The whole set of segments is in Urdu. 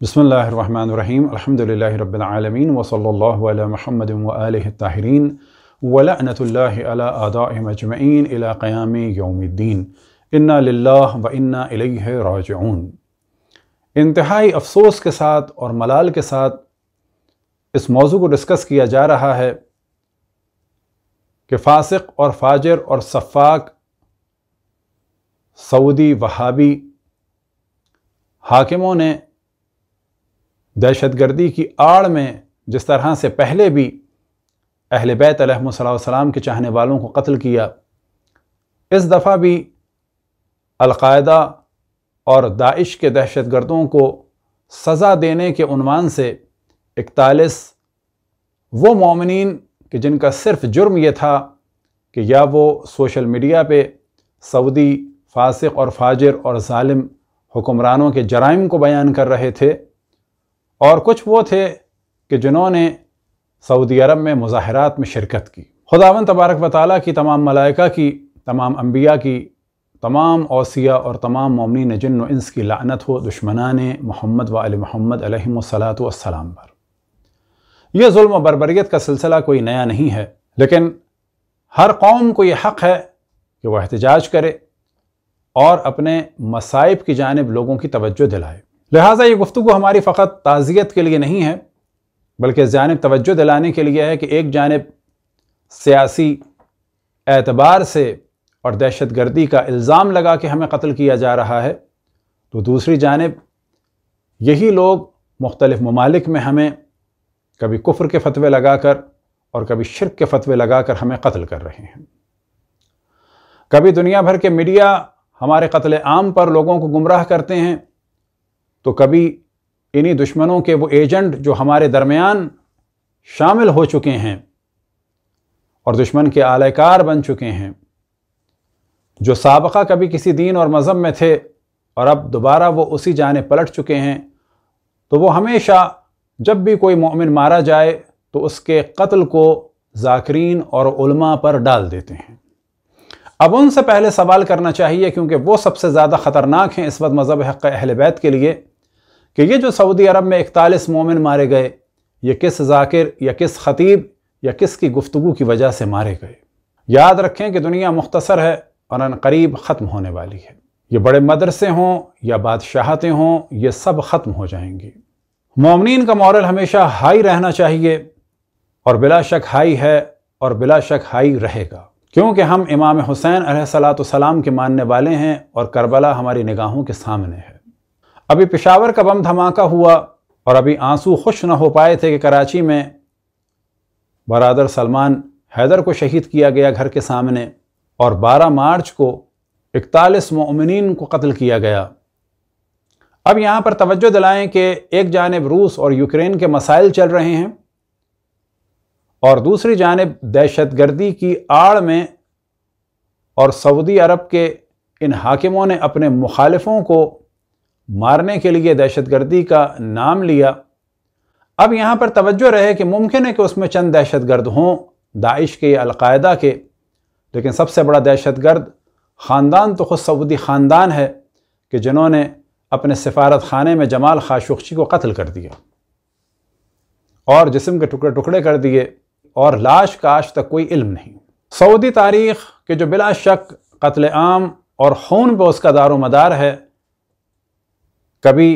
بسم اللہ الرحمن الرحیم الحمد اللہ و ولعنت اللہ علی محمد و علیہ قیام یوم الدین انا للہ و انا الیہ راجعون انتہائی افسوس کے ساتھ اور ملال کے ساتھ اس موضوع کو ڈسکس کیا جا رہا ہے کہ فاسق اور فاجر اور صفاق سعودی وہابی حاکموں نے دہشت گردی کی آڑ میں جس طرح سے پہلے بھی اہل بیت علیہ صلی السلام کے چاہنے والوں کو قتل کیا اس دفعہ بھی القاعدہ اور داعش کے دہشت گردوں کو سزا دینے کے عنوان سے اکتالیس وہ مومنین کہ جن کا صرف جرم یہ تھا کہ یا وہ سوشل میڈیا پہ سعودی فاسق اور فاجر اور ظالم حکمرانوں کے جرائم کو بیان کر رہے تھے اور کچھ وہ تھے کہ جنہوں نے سعودی عرب میں مظاہرات میں شرکت کی خداون تبارک و تعالیٰ کی تمام ملائکہ کی تمام انبیاء کی تمام اوثیہ اور تمام مومنین جن و انس کی لعنت ہو دشمنان محمد و علی محمد علیہ و والسلام السلام پر یہ ظلم و بربریت کا سلسلہ کوئی نیا نہیں ہے لیکن ہر قوم کو یہ حق ہے کہ وہ احتجاج کرے اور اپنے مصائب کی جانب لوگوں کی توجہ دلائے لہٰذا یہ گفتگو ہماری فقط تعزیت کے لیے نہیں ہے بلکہ جانب توجہ دلانے کے لیے ہے کہ ایک جانب سیاسی اعتبار سے اور دہشت گردی کا الزام لگا کے ہمیں قتل کیا جا رہا ہے تو دوسری جانب یہی لوگ مختلف ممالک میں ہمیں کبھی کفر کے فتوے لگا کر اور کبھی شرک کے فتوے لگا کر ہمیں قتل کر رہے ہیں کبھی دنیا بھر کے میڈیا ہمارے قتل عام پر لوگوں کو گمراہ کرتے ہیں تو کبھی انہی دشمنوں کے وہ ایجنٹ جو ہمارے درمیان شامل ہو چکے ہیں اور دشمن کے اعلی کار بن چکے ہیں جو سابقہ کبھی کسی دین اور مذہب میں تھے اور اب دوبارہ وہ اسی جانے پلٹ چکے ہیں تو وہ ہمیشہ جب بھی کوئی مومن مارا جائے تو اس کے قتل کو ذاکرین اور علماء پر ڈال دیتے ہیں اب ان سے پہلے سوال کرنا چاہیے کیونکہ وہ سب سے زیادہ خطرناک ہیں اس وقت مذہب حق اہل بیت کے لیے کہ یہ جو سعودی عرب میں اکتالیس مومن مارے گئے یہ کس ذاکر یا کس خطیب یا کس کی گفتگو کی وجہ سے مارے گئے یاد رکھیں کہ دنیا مختصر ہے اور ان قریب ختم ہونے والی ہے یہ بڑے مدرسے ہوں یا بادشاہتیں ہوں یہ سب ختم ہو جائیں گی مومنین کا مورل ہمیشہ ہائی رہنا چاہیے اور بلا شک ہائی ہے اور بلا شک ہائی رہے گا کیونکہ ہم امام حسین علیہ صلاۃ کے ماننے والے ہیں اور کربلا ہماری نگاہوں کے سامنے ہے ابھی پشاور کا بم دھماکہ ہوا اور ابھی آنسو خوش نہ ہو پائے تھے کہ کراچی میں برادر سلمان حیدر کو شہید کیا گیا گھر کے سامنے اور بارہ مارچ کو اکتالیس مؤمنین کو قتل کیا گیا اب یہاں پر توجہ دلائیں کہ ایک جانب روس اور یوکرین کے مسائل چل رہے ہیں اور دوسری جانب دہشت گردی کی آڑ میں اور سعودی عرب کے ان حاکموں نے اپنے مخالفوں کو مارنے کے لیے دہشت گردی کا نام لیا اب یہاں پر توجہ رہے کہ ممکن ہے کہ اس میں چند دہشت گرد ہوں داعش کے یا القاعدہ کے لیکن سب سے بڑا دہشت گرد خاندان تو خود سعودی خاندان ہے کہ جنہوں نے اپنے سفارت خانے میں جمال خاش کو قتل کر دیا اور جسم کے ٹکڑے ٹکڑے کر دیے اور لاش کا آج تک کوئی علم نہیں سعودی تاریخ کے جو بلا شک قتل عام اور خون پہ اس کا دار و مدار ہے کبھی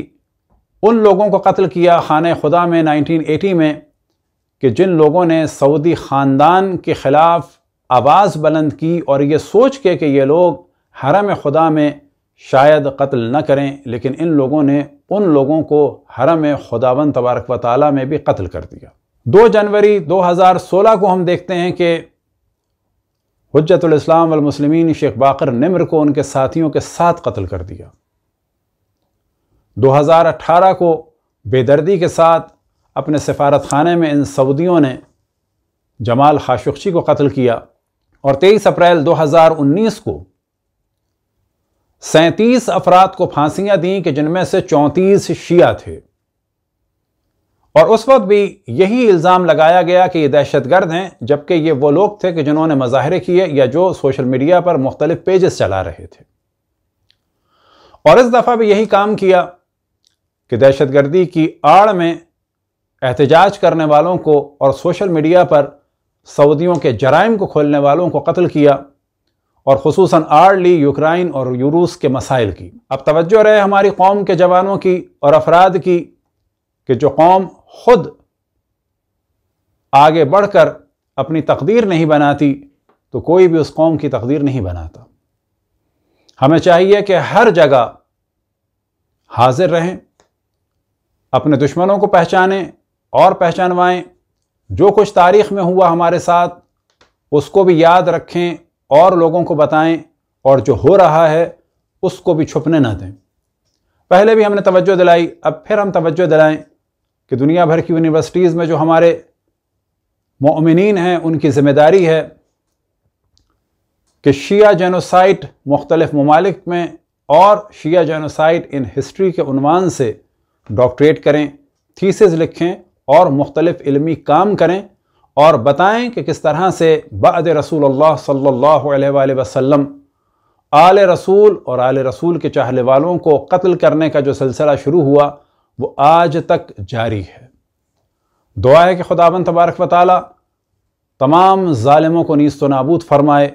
ان لوگوں کو قتل کیا خانہ خدا میں نائنٹین ایٹی میں کہ جن لوگوں نے سعودی خاندان کے خلاف آواز بلند کی اور یہ سوچ کے کہ یہ لوگ حرم خدا میں شاید قتل نہ کریں لیکن ان لوگوں نے ان لوگوں کو حرم خداون تبارک و تعالیٰ میں بھی قتل کر دیا دو جنوری دو ہزار سولہ کو ہم دیکھتے ہیں کہ حجت الاسلام والمسلمین شیخ باقر نمر کو ان کے ساتھیوں کے ساتھ قتل کر دیا دو ہزار اٹھارہ کو بے دردی کے ساتھ اپنے سفارت خانے میں ان سعودیوں نے جمال خاشقشی کو قتل کیا اور تیئیس اپریل دو ہزار انیس کو سینتیس افراد کو پھانسیاں دیں کہ جن میں سے چونتیس شیعہ تھے اور اس وقت بھی یہی الزام لگایا گیا کہ یہ دہشت گرد ہیں جبکہ یہ وہ لوگ تھے کہ جنہوں نے مظاہرے کیے یا جو سوشل میڈیا پر مختلف پیجز چلا رہے تھے اور اس دفعہ بھی یہی کام کیا کہ دہشت گردی کی آڑ میں احتجاج کرنے والوں کو اور سوشل میڈیا پر سعودیوں کے جرائم کو کھولنے والوں کو قتل کیا اور خصوصاً آڑ لی یوکرائن اور یوروس کے مسائل کی اب توجہ رہے ہماری قوم کے جوانوں کی اور افراد کی کہ جو قوم خود آگے بڑھ کر اپنی تقدیر نہیں بناتی تو کوئی بھی اس قوم کی تقدیر نہیں بناتا ہمیں چاہیے کہ ہر جگہ حاضر رہیں اپنے دشمنوں کو پہچانیں اور پہچانوائیں جو کچھ تاریخ میں ہوا ہمارے ساتھ اس کو بھی یاد رکھیں اور لوگوں کو بتائیں اور جو ہو رہا ہے اس کو بھی چھپنے نہ دیں پہلے بھی ہم نے توجہ دلائی اب پھر ہم توجہ دلائیں کہ دنیا بھر کی یونیورسٹیز میں جو ہمارے مومنین ہیں ان کی ذمہ داری ہے کہ شیعہ جینوسائٹ مختلف ممالک میں اور شیعہ جینوسائٹ ان ہسٹری کے عنوان سے ڈاکٹریٹ کریں تھیسز لکھیں اور مختلف علمی کام کریں اور بتائیں کہ کس طرح سے بعد رسول اللہ صلی اللہ علیہ وآلہ وسلم آل رسول اور آل رسول کے چاہنے والوں کو قتل کرنے کا جو سلسلہ شروع ہوا وہ آج تک جاری ہے دعا ہے کہ خدا تبارک و تعالی تمام ظالموں کو نیست و نابود فرمائے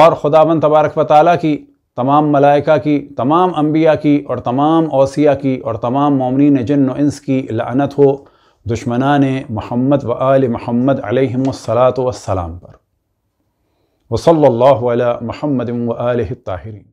اور خدا تبارک و تعالی کی تمام ملائکہ کی تمام انبیاء کی اور تمام اوسیہ کی اور تمام مومنین جن و انس کی لعنت ہو دشمنان محمد و آل محمد علیہم وسلاۃ والسلام پر وصلی اللہ علیہ محمد و آلہ الطاہرین